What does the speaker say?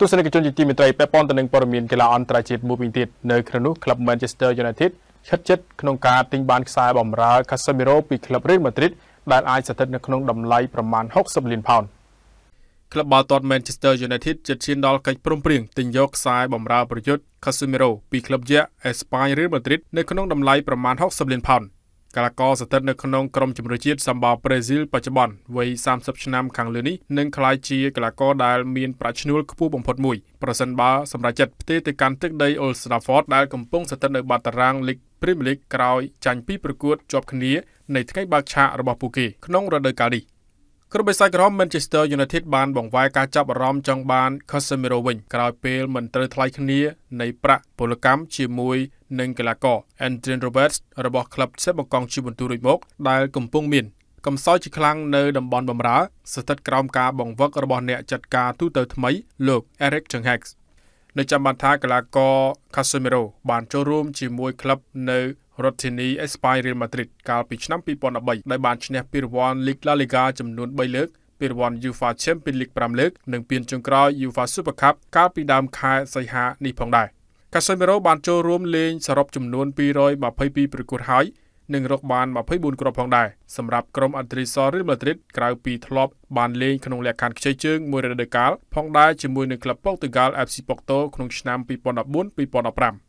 ទស្សនិកជនជាទីមេត្រីពាក់ព័ន្ធទៅនឹងព័ត៌មានកីឡាអន្តរជាតិមួយវិញទៀតនៅក្នុងនោះក្លឹប Manchester United ខិតជិតក្នុងការទិញបានខ្សែបំរើ Casemiro ពីក្លឹប Real Madrid ដែលអាចស្ថិតនៅក្នុងតម្លៃប្រមាណ60លានផោនក្លឹបបាល់ទាត់ Manchester United ជិតឈានដល់កិច្ចព្រមព្រៀងទិញយកខ្សែបំរើប្រយុទ្ធ Casemiro ពីក្លឹបយក្ស Espanyol Real Madrid នៅក្នុងតម្លៃប្រមាណ60លានផោន។កីឡាករស្ថិតនៅក្នុងក្រុមជម្រើសជាតិសម្បោប្រេស៊ីលបច្ចុប្បន្នវ័យ30ឆ្នាំខាងលើនេះនឹងក្លាយជាកីឡាករដែលមានប្រាជ្ញាឈ្នួលខ្ពស់បំផុតមួយប្រសិនបើសម្រេចចិត្តផ្ទេរទៅកាន់ទឹកដី Old Trafford ដែលកំពុងស្ថិតនៅបាត់តារាង League Premier League ក្រោយចាញ់ពីប្រកួតជាប់គ្នានៃថ្ងៃបើកឆាករបស់ពួកគេ ក្នុងរដូវកាលនេះក្រុមបិសាចក្រម Manchester United បានបង្វែរការចាប់អារម្មណ៍ចង់បាន Casemiro វិញក្រោយពេលមិនត្រូវថ្លៃគ្នានៃប្រាក់ពលកម្មជាមួយនិងកីឡាករ Adrian Roberts របស់ក្លឹបសេបកង់ជីវន្ទូរួចមកដែលកំពុងមានកំសោយជាខ្លាំងនៅតំបន់បម្រើស្ថិតក្រោមការបង្វឹករបស់អ្នកចាត់ការទូតទៅថ្មីលោក Eric Ten Hag នៅចាំបានថាកីឡាករ Casemiro បានចូលរួម ជាមួយក្លឹបនៅរដ្ឋធានី Espanyol Real Madrid កាលពីឆ្នាំ2013ដែលបានឈ្នះពានរង្វាន់ Liga La Liga ចំនួន3លើកពានរង្វាន់ UEFA Champions League 5លើក និងពានចុងក្រោយ UEFA Super Cup កាលពីដើមខែសីហានេះផងដែរកាស៊ីមីរ៉ូបានចូលរួមលេងសរុបចំនួន222ប្រកួតហើយនិងរកបាន24គ្រាប់ផងដែរសម្រាប់ក្រុមអត្រីសរៀលម៉ាឌ្រីតក្រៅពីធ្លាប់បានលេងក្នុងលក្ខខណ្ឌខ្ចីជើង មួយរដូវកាលផងដែរជាមួយនឹងក្លឹបប៉ូទុយហ្គាល់ FC Porto ក្នុងឆ្នាំ2014-2015